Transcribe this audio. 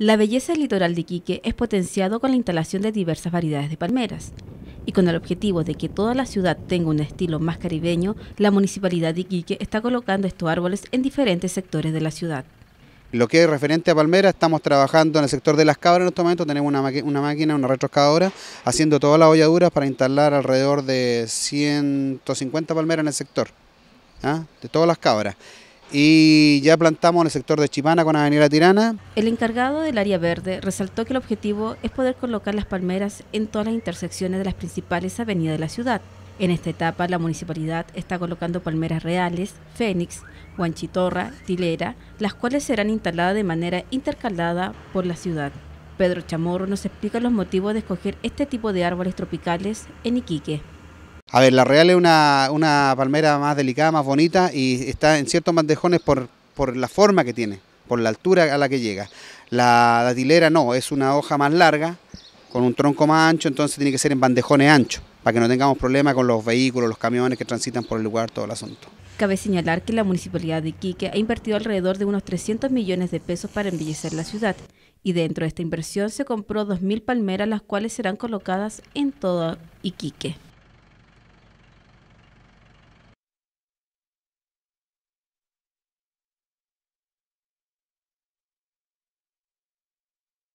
La belleza del litoral de Iquique es potenciado con la instalación de diversas variedades de palmeras. Y con el objetivo de que toda la ciudad tenga un estilo más caribeño, la municipalidad de Iquique está colocando estos árboles en diferentes sectores de la ciudad. Lo que es referente a palmeras, estamos trabajando en el sector de las cabras en este momento, tenemos una, máquina, una retroscadora, haciendo todas las holladuras para instalar alrededor de 150 palmeras en el sector, ¿ah? de todas las cabras y ya plantamos en el sector de Chimana con Avenida Tirana. El encargado del área verde resaltó que el objetivo es poder colocar las palmeras en todas las intersecciones de las principales avenidas de la ciudad. En esta etapa, la municipalidad está colocando palmeras reales, fénix, guanchitorra, tilera, las cuales serán instaladas de manera intercalada por la ciudad. Pedro Chamorro nos explica los motivos de escoger este tipo de árboles tropicales en Iquique. A ver, la real es una, palmera más delicada, más bonita y está en ciertos bandejones por, la forma que tiene, por la altura a la que llega. La datilera no, es una hoja más larga, con un tronco más ancho, entonces tiene que ser en bandejones anchos, para que no tengamos problemas con los vehículos, los camiones que transitan por el lugar, todo el asunto. Cabe señalar que la municipalidad de Iquique ha invertido alrededor de unos 300 millones de pesos para embellecer la ciudad y dentro de esta inversión se compró 2.000 palmeras las cuales serán colocadas en toda Iquique.